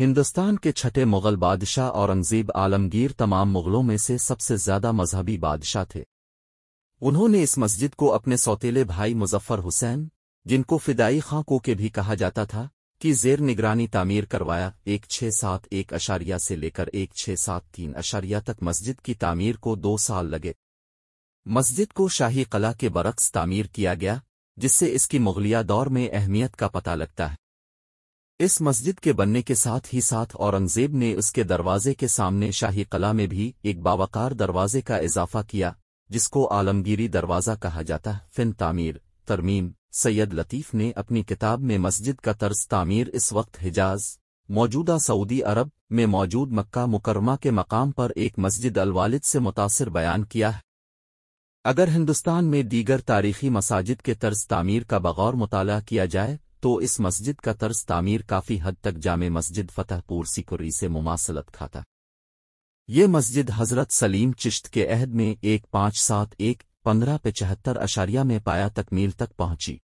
हिंदुस्तान के छठे मुगल बादशाह औरंगजेब आलमगीर तमाम मुगलों में से सबसे ज्यादा मजहबी बादशाह थे उन्होंने इस मस्जिद को अपने सौतेले भाई मुजफ्फर हुसैन जिनको फिदाई खां को के भी कहा जाता था कि जेर निगरानी तामीर करवाया एक छः सात एक अशारिया से लेकर एक छः सात तीन अशारिया तक मस्जिद की तामीर को दो साल लगे मस्जिद को शाही कला के बरक्स तामीर किया गया जिससे इसकी मुगलिया दौर में अहमियत का पता लगता है इस मस्जिद के बनने के साथ ही साथ औरंगजेब ने उसके दरवाजे के सामने शाही कला में भी एक बावाकार दरवाजे का इजाफा किया जिसको आलमगीरी दरवाज़ा कहा जाता है फिन तामीर तरमीम सैयद लतीफ़ ने अपनी किताब में मस्जिद का तर्ज तामीर इस वक्त हिजाज मौजूदा सऊदी अरब में मौजूद मक्का मुकरमा के मकाम पर एक मस्जिद अलवालिद से मुतासर बयान किया है अगर हिंदुस्तान में दीगर तारीखी मसाजिद के तर्ज तामीर का बगौर मुताला किया जाए तो इस मस्जिद का तर्ज तामीर काफ़ी हद तक जाम मस्जिद फ़तेहपुर सिकुरी से मुमासलत खाता ये मस्जिद हज़रत सलीम चिश्त के अहद में एक पाँच सात एक पंद्रह पचहत्तर अशारिया में पाया तकमील तक पहुंची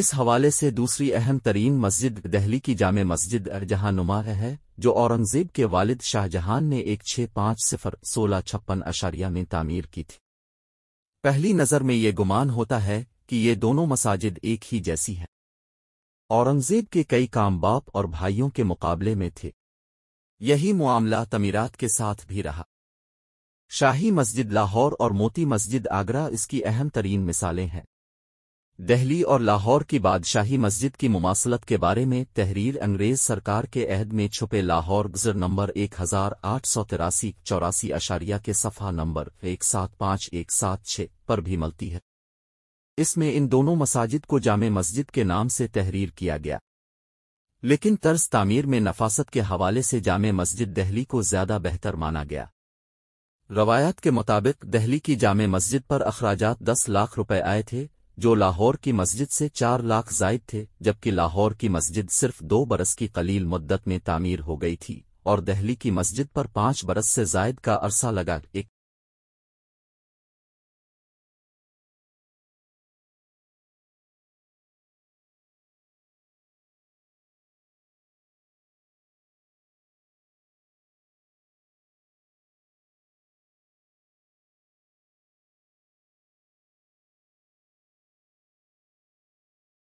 इस हवाले से दूसरी अहम तरीन मस्जिद दहली की जाम मस्जिद जहां नुमा है जो औरंगजेब के वालिद शाहजहां ने एक छः पांच सिफर सोलह छप्पन अशारिया में तामीर की थी पहली नज़र में ये गुमान होता है कि ये दोनों मसाजिद एक ही जैसी हैं औरंगजेब के कई काम बाप और भाइयों के मुकाबले में थे यही मामला तमीरात के साथ भी रहा शाही मस्जिद लाहौर और मोती मस्जिद आगरा इसकी अहम तरीन मिसालें हैं दिल्ली और लाहौर की बादशाही मस्जिद की मुमासलत के बारे में तहरीर अंग्रेज सरकार के अहद में छुपे लाहौर गजर नंबर एक हजार आठ सौ तिरासी चौरासी अशारिया के सफ़ा नंबर एक सात पाँच एक सात छः पर भी मलती है इसमें इन दोनों मसाजिद को जामे मस्जिद के नाम से तहरीर किया गया लेकिन तर्ज तामीर में नफासत के हवाले से जामे मस्जिद दहली को ज़्यादा बेहतर माना गया रवायात के मुताबिक दहली की जामे मस्जिद पर अखराजात दस लाख रुपए आए थे जो लाहौर की मस्जिद से चार लाख जायद थे जबकि लाहौर की मस्जिद सिर्फ दो बरस की कलील मुद्दत में तामीर हो गई थी और दहली की मस्जिद पर पाँच बरस से जायद का अरसा लगा एक